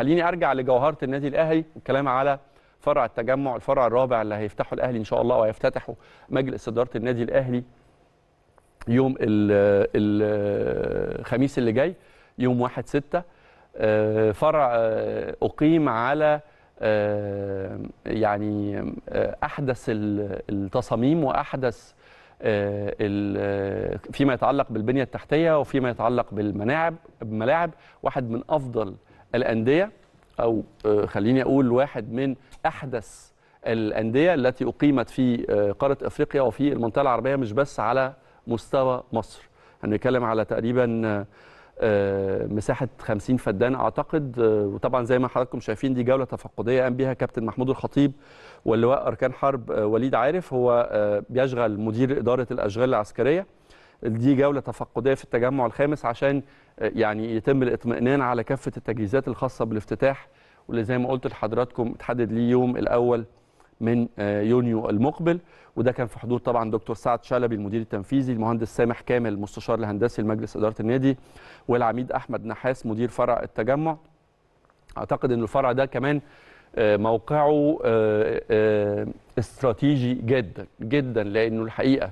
خليني ارجع لجوهره النادي الاهلي والكلام على فرع التجمع الفرع الرابع اللي هيفتحه الاهلي ان شاء الله وهيفتتحه مجلس اداره النادي الاهلي يوم الخميس اللي جاي يوم 1 6 آه، فرع آه، اقيم على آه، يعني احدث التصاميم واحدث فيما يتعلق بالبنيه التحتيه وفيما يتعلق بالملاعب ملاعب واحد من افضل الأندية أو آه، خليني أقول واحد من أحدث الأندية التي أقيمت في آه، قارة أفريقيا وفي المنطقة العربية مش بس على مستوى مصر هنتكلم على تقريبا آه، مساحة 50 فدان أعتقد وطبعا زي ما حضراتكم شايفين دي جولة تفقدية قام بها كابتن محمود الخطيب واللواء أركان حرب وليد عارف هو بيشغل مدير إدارة الأشغال العسكرية دي جوله تفقديه في التجمع الخامس عشان آه، يعني يتم الاطمئنان على كافه التجهيزات الخاصه بالافتتاح واللي زي ما قلت لحضراتكم اتحدد ليه يوم الاول من آه، يونيو المقبل وده كان في حضور طبعا دكتور سعد شلبي المدير التنفيذي المهندس سامح كامل مستشار الهندسي لمجلس اداره النادي والعميد احمد نحاس مدير فرع التجمع اعتقد ان الفرع ده كمان آه، موقعه استراتيجي جدا جدا لانه الحقيقه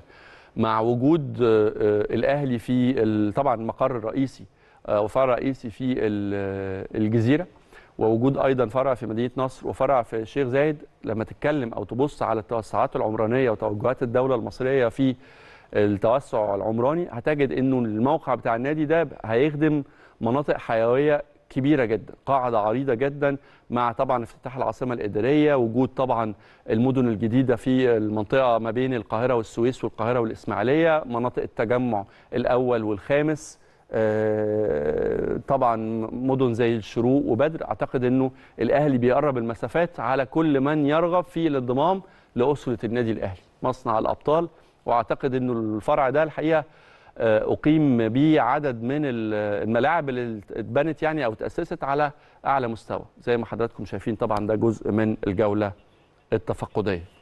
مع وجود آه، آه، الاهلي في طبعا المقر الرئيسي او آه، فرع رئيسي في الجزيره ووجود ايضا فرع في مدينه نصر وفرع في الشيخ زايد لما تتكلم او تبص على التوسعات العمرانيه وتوجهات الدوله المصريه في التوسع العمراني هتجد انه الموقع بتاع النادي ده هيخدم مناطق حيويه كبيره جدا قاعده عريضه جدا مع طبعا افتتاح العاصمه الاداريه وجود طبعا المدن الجديده في المنطقه ما بين القاهره والسويس والقاهره والاسماعيليه مناطق التجمع الاول والخامس آه، طبعا مدن زي الشروق وبدر اعتقد انه الاهلي بيقرب المسافات على كل من يرغب في الانضمام لاسره النادي الاهلي مصنع الابطال واعتقد انه الفرع ده الحقيقه آه، اقيم به عدد من الملاعب اللي اتبنت يعني او اتاسست على اعلى مستوى زي ما حضراتكم شايفين طبعا ده جزء من الجوله التفقديه